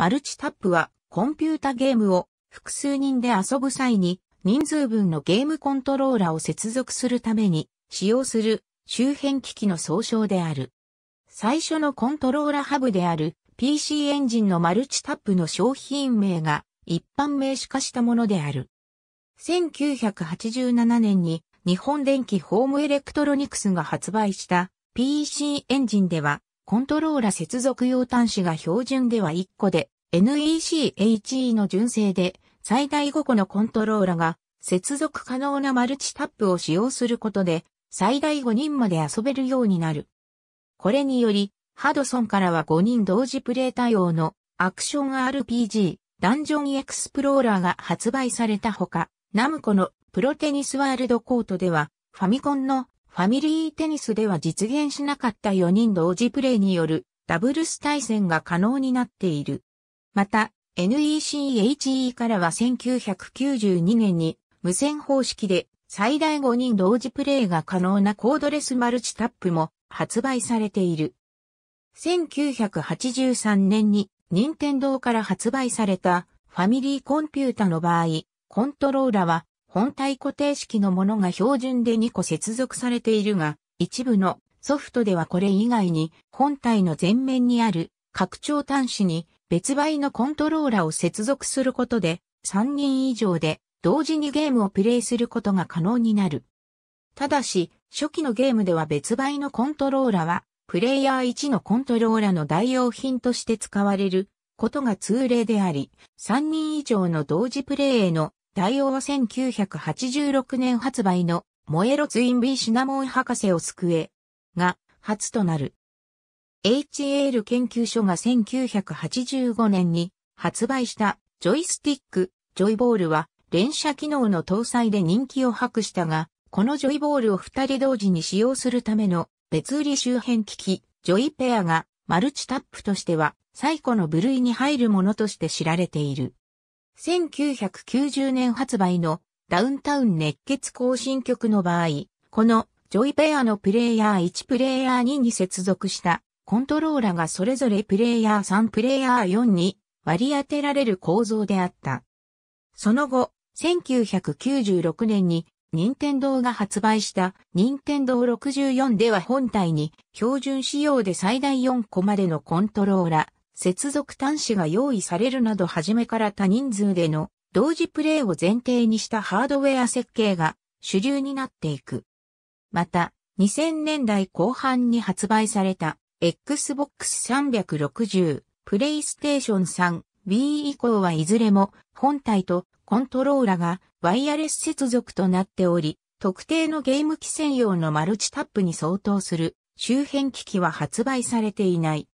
マルチタップはコンピュータゲームを複数人で遊ぶ際に人数分のゲームコントローラを接続するために使用する周辺機器の総称である。最初のコントローラハブである PC エンジンのマルチタップの商品名が一般名詞化したものである。1987年に日本電機ホームエレクトロニクスが発売した PC エンジンではコントローラ接続用端子が標準では1個で、NEC-HE の純正で最大5個のコントローラが接続可能なマルチタップを使用することで、最大5人まで遊べるようになる。これにより、ハドソンからは5人同時プレイ対応のアクション RPG、ダンジョンエクスプローラーが発売されたほか、ナムコのプロテニスワールドコートでは、ファミコンのファミリーテニスでは実現しなかった4人同時プレイによるダブルス対戦が可能になっている。また、NECHE からは1992年に無線方式で最大5人同時プレイが可能なコードレスマルチタップも発売されている。1983年に任天堂から発売されたファミリーコンピュータの場合、コントローラは本体固定式のものが標準で2個接続されているが、一部のソフトではこれ以外に本体の前面にある拡張端子に別売のコントローラを接続することで3人以上で同時にゲームをプレイすることが可能になる。ただし、初期のゲームでは別売のコントローラはプレイヤー1のコントローラの代用品として使われることが通例であり、3人以上の同時プレイへの対応は1986年発売の、燃えろツインビーシナモン博士を救え、が、初となる。HAL 研究所が1985年に発売したジョイスティック、ジョイボールは連射機能の搭載で人気を博したが、このジョイボールを二人同時に使用するための別売り周辺機器、ジョイペアがマルチタップとしては最古の部類に入るものとして知られている。1990年発売のダウンタウン熱血更新曲の場合、このジョイペアのプレイヤー1プレイヤー2に接続したコントローラがそれぞれプレイヤー3プレイヤー4に割り当てられる構造であった。その後、1996年に任天堂が発売した任天堂64では本体に標準仕様で最大4個までのコントローラ接続端子が用意されるなど初めから多人数での同時プレイを前提にしたハードウェア設計が主流になっていく。また、2000年代後半に発売された Xbox 360、PlayStation 3、Wii 以降はいずれも本体とコントローラがワイヤレス接続となっており、特定のゲーム機専用のマルチタップに相当する周辺機器は発売されていない。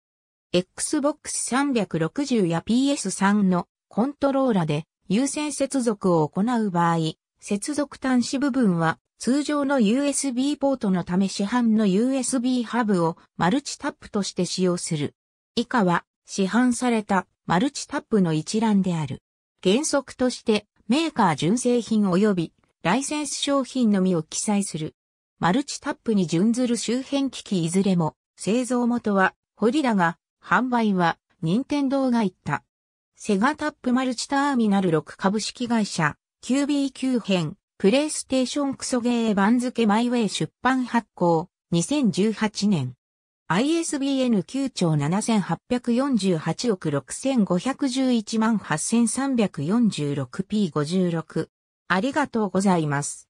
Xbox 360や PS3 のコントローラで有線接続を行う場合、接続端子部分は通常の USB ポートのため市販の USB ハブをマルチタップとして使用する。以下は市販されたマルチタップの一覧である。原則としてメーカー純正品及びライセンス商品のみを記載する。マルチタップに準ずる周辺機器いずれも製造元はホリダが販売は、任天堂が行った。セガタップマルチターミナル6株式会社、QB9 編、プレイステーションクソゲー番付マイウェイ出版発行、2018年。ISBN 9兆7848億6511万 8346P56。ありがとうございます。